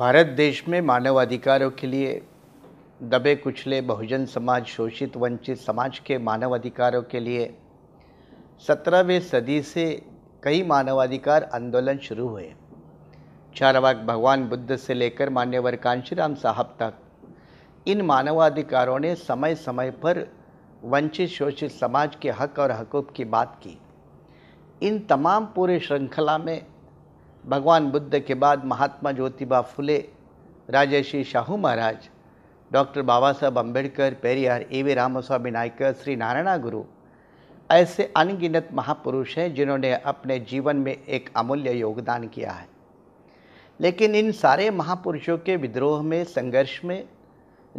भारत देश में मानवाधिकारों के लिए दबे कुचले बहुजन समाज शोषित वंचित समाज के मानवाधिकारों के लिए सत्रहवें सदी से कई मानवाधिकार आंदोलन शुरू हुए चारवाक भगवान बुद्ध से लेकर मान्यवर कांशीराम साहब तक इन मानवाधिकारों ने समय समय पर वंचित शोषित समाज के हक और हकूक़ की बात की इन तमाम पूरे श्रृंखला में भगवान बुद्ध के बाद Mahatma Jyotiba Phule Rajarshi Shahu Maharaj doctor Baba Saheb Ambedkar Periyar E V Ramaswamy Naicker Shri Narayana Guru ऐसे अनगिनत महापुरुष हैं जिन्होंने अपने जीवन में एक अमूल्य योगदान किया है लेकिन इन सारे महापुरुषों के विद्रोह में संघर्ष में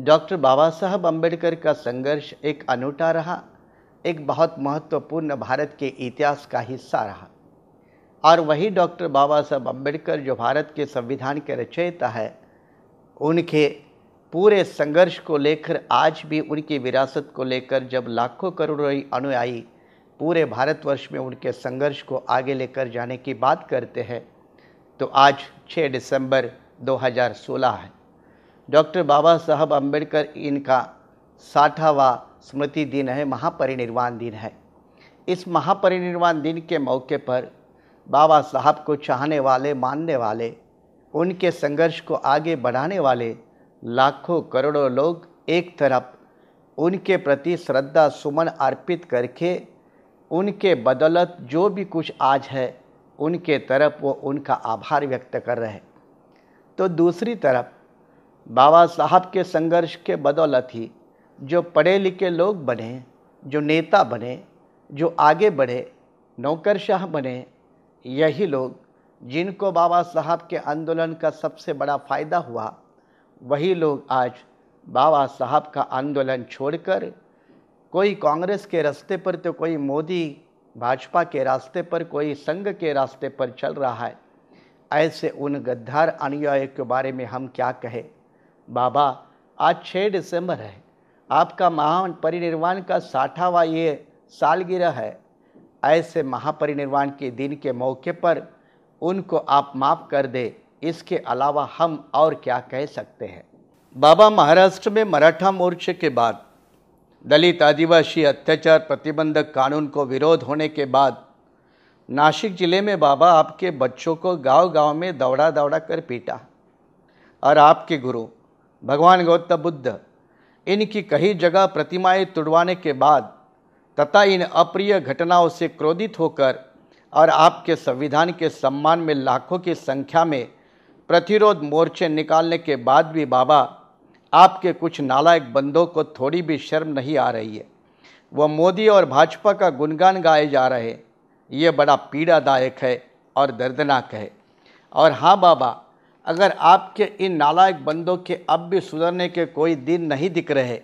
डॉक्टर बाबा साहब अम्बेडकर का संघर्ष एक अनूठा रहा एक बहुत महत्वपूर्ण भारत के इतिहास का हिस्सा रहा और वही डॉक्टर बाबा साहब अम्बेडकर जो भारत के संविधान के रचयिता है उनके पूरे संघर्ष को लेकर आज भी उनकी विरासत को लेकर जब लाखों करोड़ों अनुयायी पूरे भारतवर्ष में उनके संघर्ष को आगे लेकर जाने की बात करते हैं तो आज 6 दिसंबर 2016 है डॉक्टर बाबा साहब अम्बेडकर इनका साठावा स्मृति दिन है महापरिनिर्वाण दिन है इस महापरिनिर्वाण दिन के मौके पर बाबा साहब को चाहने वाले मानने वाले उनके संघर्ष को आगे बढ़ाने वाले लाखों करोड़ों लोग एक तरफ उनके प्रति श्रद्धा सुमन अर्पित करके उनके बदौलत जो भी कुछ आज है उनके तरफ वो उनका आभार व्यक्त कर रहे हैं तो दूसरी तरफ बाबा साहब के संघर्ष के बदौलत ही जो पढ़े लिखे लोग बने जो नेता बने जो आगे बढ़े नौकरशाह बने यही लोग जिनको बाबा साहब के आंदोलन का सबसे बड़ा फ़ायदा हुआ वही लोग आज बाबा साहब का आंदोलन छोड़कर कोई कांग्रेस के रास्ते पर तो कोई मोदी भाजपा के रास्ते पर कोई संघ के रास्ते पर चल रहा है ऐसे उन गद्दार अनुयायियों के बारे में हम क्या कहें बाबा आज 6 दिसंबर है आपका महान परिनिर्वाण का साठावा ये सालगिरह है ऐसे महापरिनिर्वाण के दिन के मौके पर उनको आप माफ़ कर दे इसके अलावा हम और क्या कह सकते हैं बाबा महाराष्ट्र में मराठा मोर्चे के बाद दलित आदिवासी अत्याचार प्रतिबंधक कानून को विरोध होने के बाद नासिक जिले में बाबा आपके बच्चों को गांव-गांव में दौड़ा दौड़ा कर पीटा और आपके गुरु भगवान गौतम बुद्ध इनकी कई जगह प्रतिमाएं तुड़वाने के बाद तथा इन अप्रिय घटनाओं से क्रोधित होकर और आपके संविधान के सम्मान में लाखों की संख्या में प्रतिरोध मोर्चे निकालने के बाद भी बाबा आपके कुछ नालायक बंदों को थोड़ी भी शर्म नहीं आ रही है वह मोदी और भाजपा का गुणगान गाए जा रहे ये बड़ा पीड़ादायक है और दर्दनाक है और हाँ बाबा अगर आपके इन नालायक बंदों के अब भी सुधरने के कोई दिन नहीं दिख रहे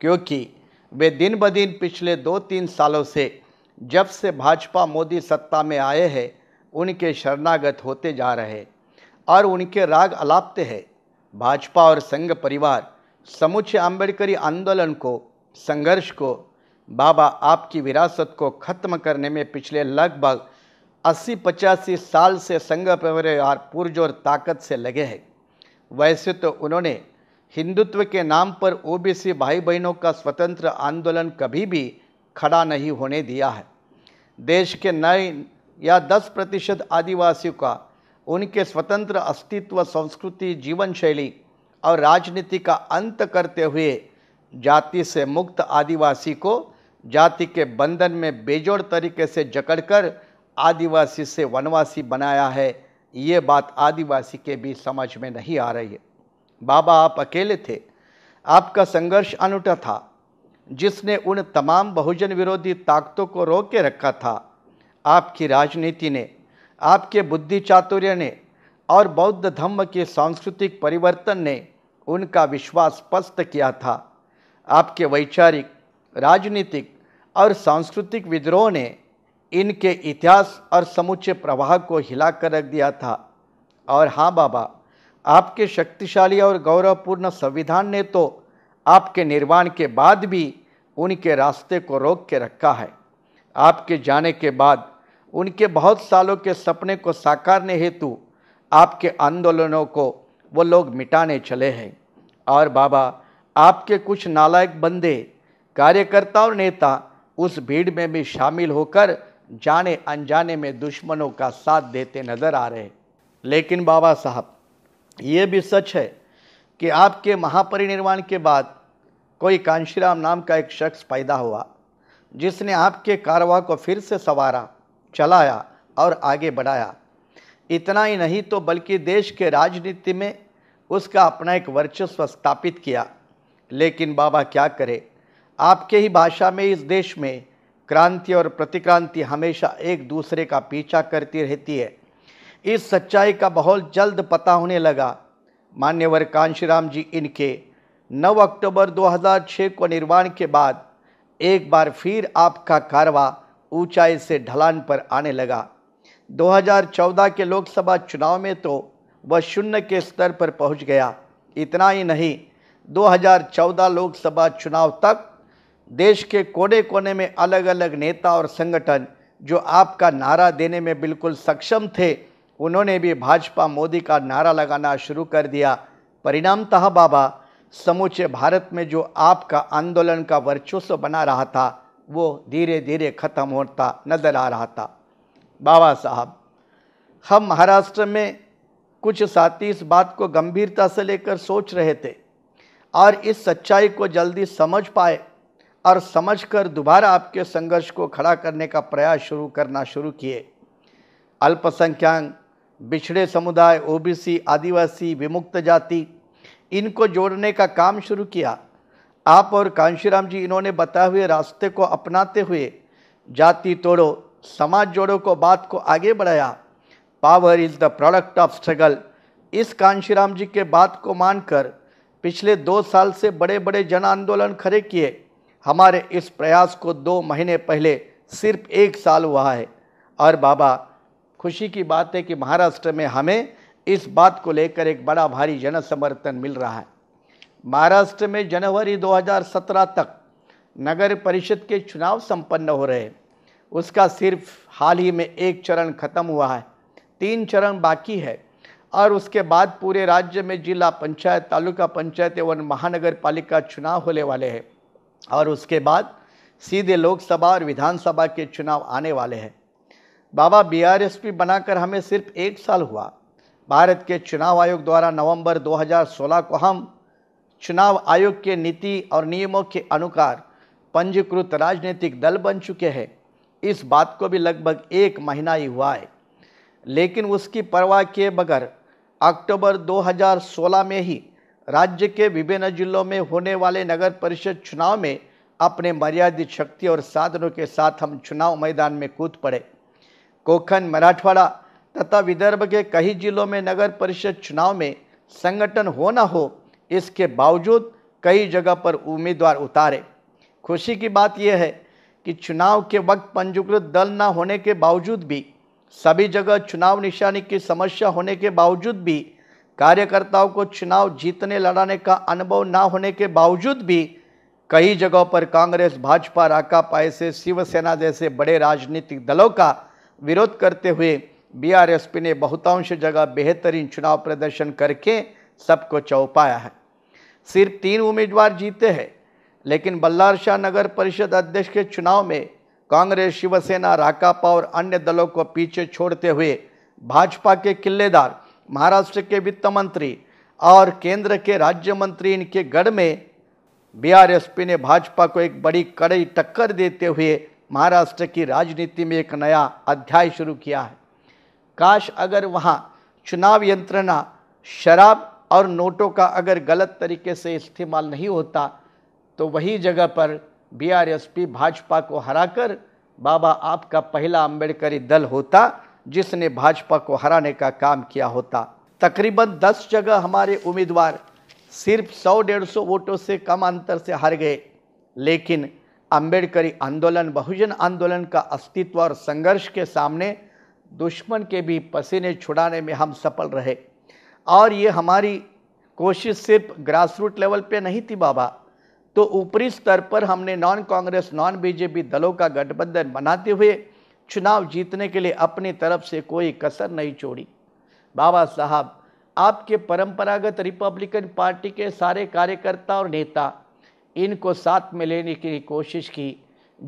क्योंकि वे दिन ब दिन पिछले दो तीन सालों से जब से भाजपा मोदी सत्ता में आए हैं उनके शरणागत होते जा रहे और उनके राग अलापते हैं भाजपा और संघ परिवार समूचे आम्बेडकरी आंदोलन को संघर्ष को बाबा आपकी विरासत को खत्म करने में पिछले लगभग अस्सी पचासी साल से संघ परिवार पुरजोर ताकत से लगे हैं वैसे तो उन्होंने हिंदुत्व के नाम पर ओबीसी भाई बहनों का स्वतंत्र आंदोलन कभी भी खड़ा नहीं होने दिया है देश के नए या दस प्रतिशत आदिवासियों का उनके स्वतंत्र अस्तित्व संस्कृति जीवन शैली और राजनीति का अंत करते हुए जाति से मुक्त आदिवासी को जाति के बंधन में बेजोड़ तरीके से जकड़कर आदिवासी से वनवासी बनाया है ये बात आदिवासी के भी समझ में नहीं आ रही है बाबा आप अकेले थे आपका संघर्ष अनूठा था जिसने उन तमाम बहुजन विरोधी ताकतों को रोक के रखा था आपकी राजनीति ने आपके बुद्धि चातुर्य ने और बौद्ध धर्म के सांस्कृतिक परिवर्तन ने उनका विश्वास स्पष्ट किया था आपके वैचारिक राजनीतिक और सांस्कृतिक विद्रोह ने इनके इतिहास और समूचे प्रवाह को हिला कर रख दिया था और हाँ बाबा आपके शक्तिशाली और गौरवपूर्ण संविधान ने तो आपके निर्माण के बाद भी उनके रास्ते को रोक के रखा है आपके जाने के बाद उनके बहुत सालों के सपने को साकारने हेतु आपके आंदोलनों को वो लोग मिटाने चले हैं और बाबा आपके कुछ नालायक बंदे कार्यकर्ता और नेता उस भीड़ में भी शामिल होकर जाने अनजाने में दुश्मनों का साथ देते नजर आ रहे लेकिन बाबा साहब ये भी सच है कि आपके महापरिनिर्वाण के बाद कोई कांशीराम नाम का एक शख्स पैदा हुआ जिसने आपके कारवा को फिर से संवारा चलाया और आगे बढ़ाया इतना ही नहीं तो बल्कि देश के राजनीति में उसका अपना एक वर्चस्व स्थापित किया लेकिन बाबा क्या करे आपके ही भाषा में इस देश में क्रांति और प्रतिक्रांति हमेशा एक दूसरे का पीछा करती रहती है इस सच्चाई का बहुत जल्द पता होने लगा मान्यवर कांशीराम जी इनके 9 अक्टूबर 2006 को निर्माण के बाद एक बार फिर आपका कारवा ऊंचाई से ढलान पर आने लगा 2014 के लोकसभा चुनाव में तो वह शून्य के स्तर पर पहुंच गया इतना ही नहीं 2014 लोकसभा चुनाव तक देश के कोने कोने में अलग अलग नेता और संगठन जो आपका नारा देने में बिल्कुल सक्षम थे उन्होंने भी भाजपा मोदी का नारा लगाना शुरू कर दिया परिणामतः बाबा समूचे भारत में जो आपका आंदोलन का वर्चस्व बना रहा था वो धीरे धीरे खत्म होता नजर आ रहा था बाबा साहब हम महाराष्ट्र में कुछ साथी इस बात को गंभीरता से लेकर सोच रहे थे और इस सच्चाई को जल्दी समझ पाए और समझकर दोबारा आपके संघर्ष को खड़ा करने का प्रयास शुरू करना शुरू किए अल्पसंख्यक पिछड़े समुदाय ओबीसी आदिवासी विमुक्त जाति इनको जोड़ने का काम शुरू किया आप और कांशीराम जी इन्होंने बताए हुए रास्ते को अपनाते हुए जाति तोड़ो समाज जोड़ो को बात को आगे बढ़ाया power is the product of struggle इस कांशीराम जी के बात को मानकर पिछले दो साल से बड़े बड़े जन आंदोलन खड़े किए हमारे इस प्रयास को दो महीने पहले सिर्फ एक साल हुआ है और बाबा खुशी की बात है कि महाराष्ट्र में हमें इस बात को लेकर एक बड़ा भारी जन समर्थन मिल रहा है महाराष्ट्र में जनवरी 2017 तक नगर परिषद के चुनाव संपन्न हो रहे हैं उसका सिर्फ हाल ही में एक चरण खत्म हुआ है तीन चरण बाकी है और उसके बाद पूरे राज्य में जिला पंचायत तालुका पंचायत एवं महानगर पालिका चुनाव होने वाले हैं और उसके बाद सीधे लोकसभा और विधानसभा के चुनाव आने वाले हैं बाबा बीआरएसपी बनाकर हमें सिर्फ एक साल हुआ भारत के चुनाव आयोग द्वारा नवंबर 2016 को हम चुनाव आयोग के नीति और नियमों के अनुसार पंजीकृत राजनीतिक दल बन चुके हैं इस बात को भी लगभग एक महीना ही हुआ है लेकिन उसकी परवाह किए बगैर अक्टूबर 2016 में ही राज्य के विभिन्न जिलों में होने वाले नगर परिषद चुनाव में अपने मर्यादित शक्ति और साधनों के साथ हम चुनाव मैदान में कूद पड़े कोखन मराठवाड़ा तथा विदर्भ के कई जिलों में नगर परिषद चुनाव में संगठन हो न हो इसके बावजूद कई जगह पर उम्मीदवार उतारे खुशी की बात यह है कि चुनाव के वक्त पंजीकृत दल न होने के बावजूद भी सभी जगह चुनाव निशानी की समस्या होने के बावजूद भी कार्यकर्ताओं को चुनाव जीतने लड़ाने का अनुभव ना होने के बावजूद भी कई जगहों पर कांग्रेस भाजपा राका पाए से शिवसेना जैसे बड़े राजनीतिक दलों का विरोध करते हुए बीआरएसपी ने बहुतांश जगह बेहतरीन चुनाव प्रदर्शन करके सबको चौपाया है सिर्फ तीन उम्मीदवार जीते हैं लेकिन बल्लार शाह नगर परिषद अध्यक्ष के चुनाव में कांग्रेस शिवसेना राकापा और अन्य दलों को पीछे छोड़ते हुए भाजपा के किलेदार महाराष्ट्र के वित्त मंत्री और केंद्र के राज्य मंत्री इनके गढ़ में बीआरएसपी ने भाजपा को एक बड़ी कड़ी टक्कर देते हुए महाराष्ट्र की राजनीति में एक नया अध्याय शुरू किया है काश अगर वहाँ चुनाव यंत्रणा शराब और नोटों का अगर गलत तरीके से इस्तेमाल नहीं होता तो वही जगह पर बीआरएसपी भाजपा को हराकर बाबा आपका पहला अम्बेडकरी दल होता जिसने भाजपा को हराने का काम किया होता तकरीबन दस जगह हमारे उम्मीदवार सिर्फ सौ डेढ़ सौ वोटों से कम अंतर से हार गए लेकिन अंबेडकरी आंदोलन बहुजन आंदोलन का अस्तित्व और संघर्ष के सामने दुश्मन के भी पसीने छुड़ाने में हम सफल रहे और ये हमारी कोशिश सिर्फ ग्रास रूट लेवल पे नहीं थी बाबा तो ऊपरी स्तर पर हमने नॉन कांग्रेस नॉन बीजेपी दलों का गठबंधन बनाते हुए चुनाव जीतने के लिए अपनी तरफ से कोई कसर नहीं छोड़ी बाबा साहब आपके परंपरागत रिपब्लिकन पार्टी के सारे कार्यकर्ता और नेता इनको साथ में लेने की कोशिश की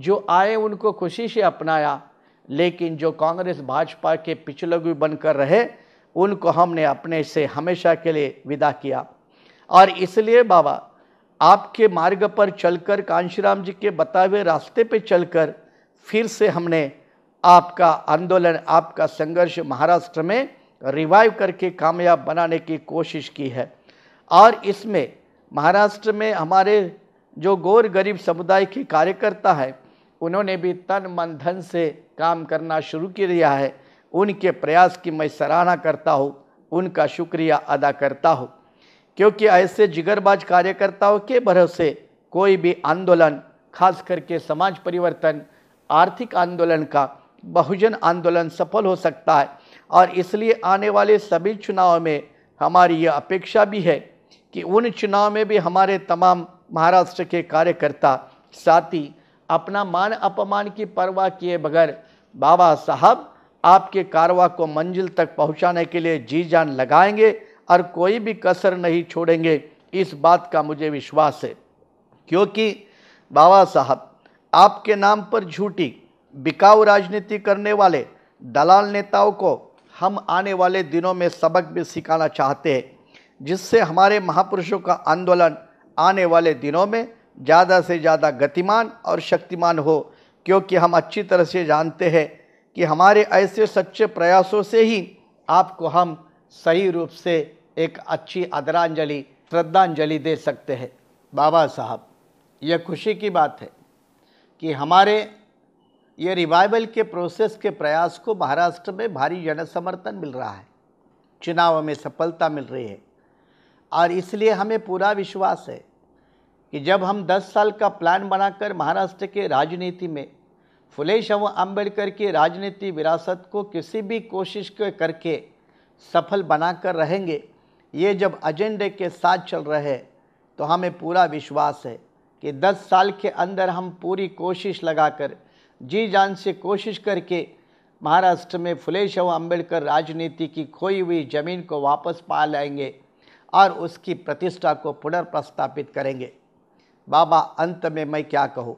जो आए उनको खुशी से अपनाया लेकिन जो कांग्रेस भाजपा के पिछलगु बनकर रहे उनको हमने अपने से हमेशा के लिए विदा किया और इसलिए बाबा आपके मार्ग पर चलकर कांशीराम जी के बताए हुए रास्ते पे चलकर फिर से हमने आपका आंदोलन आपका संघर्ष महाराष्ट्र में रिवाइव करके कामयाब बनाने की कोशिश की है और इसमें महाराष्ट्र में हमारे जो गौर गरीब समुदाय के कार्यकर्ता है उन्होंने भी तन मन धन से काम करना शुरू कर दिया है उनके प्रयास की मैं सराहना करता हूँ उनका शुक्रिया अदा करता हूँ क्योंकि ऐसे जिगरबाज कार्यकर्ताओं के भरोसे कोई भी आंदोलन खास करके समाज परिवर्तन आर्थिक आंदोलन का बहुजन आंदोलन सफल हो सकता है और इसलिए आने वाले सभी चुनाव में हमारी यह अपेक्षा भी है कि उन चुनाव में भी हमारे तमाम महाराष्ट्र के कार्यकर्ता साथी अपना मान अपमान की परवाह किए बगैर बाबा साहब आपके कारवा को मंजिल तक पहुंचाने के लिए जी जान लगाएंगे और कोई भी कसर नहीं छोड़ेंगे इस बात का मुझे विश्वास है क्योंकि बाबा साहब आपके नाम पर झूठी बिकाऊ राजनीति करने वाले दलाल नेताओं को हम आने वाले दिनों में सबक भी सिखाना चाहते हैं जिससे हमारे महापुरुषों का आंदोलन आने वाले दिनों में ज़्यादा से ज़्यादा गतिमान और शक्तिमान हो क्योंकि हम अच्छी तरह से जानते हैं कि हमारे ऐसे सच्चे प्रयासों से ही आपको हम सही रूप से एक अच्छी आदरांजलि श्रद्धांजलि दे सकते हैं बाबा साहब यह खुशी की बात है कि हमारे ये रिवाइवल के प्रोसेस के प्रयास को महाराष्ट्र में भारी जनसमर्थन मिल रहा है चुनाव में सफलता मिल रही है और इसलिए हमें पूरा विश्वास है कि जब हम 10 साल का प्लान बनाकर महाराष्ट्र के राजनीति में फुले एवं अम्बेडकर की राजनीति विरासत को किसी भी कोशिश करके सफल बनाकर रहेंगे ये जब एजेंडे के साथ चल रहे तो हमें पूरा विश्वास है कि 10 साल के अंदर हम पूरी कोशिश लगाकर जी जान से कोशिश करके महाराष्ट्र में फुलेश एवं अम्बेडकर राजनीति की खोई हुई ज़मीन को वापस पा लाएंगे और उसकी प्रतिष्ठा को पुनर्प्रस्थापित करेंगे बाबा अंत में मैं क्या कहूँ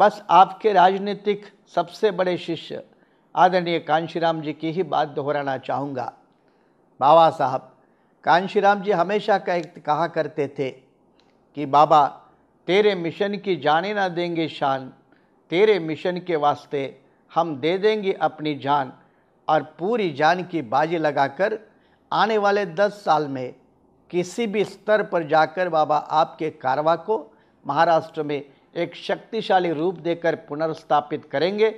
बस आपके राजनीतिक सबसे बड़े शिष्य आदरणीय कांशीराम जी की ही बात दोहराना चाहूँगा बाबा साहब कांशीराम जी हमेशा एक कहा करते थे कि बाबा तेरे मिशन की जाने ना देंगे शान तेरे मिशन के वास्ते हम दे देंगे अपनी जान और पूरी जान की बाजी लगाकर आने वाले दस साल में किसी भी स्तर पर जाकर बाबा आपके कारवा को महाराष्ट्र में एक शक्तिशाली रूप देकर पुनर्स्थापित करेंगे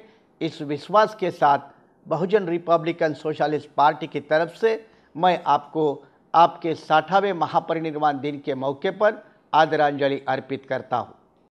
इस विश्वास के साथ बहुजन रिपब्लिकन सोशलिस्ट पार्टी की तरफ से मैं आपको आपके साठावें महापरिनिर्वाण दिन के मौके पर आदरांजलि अर्पित करता हूँ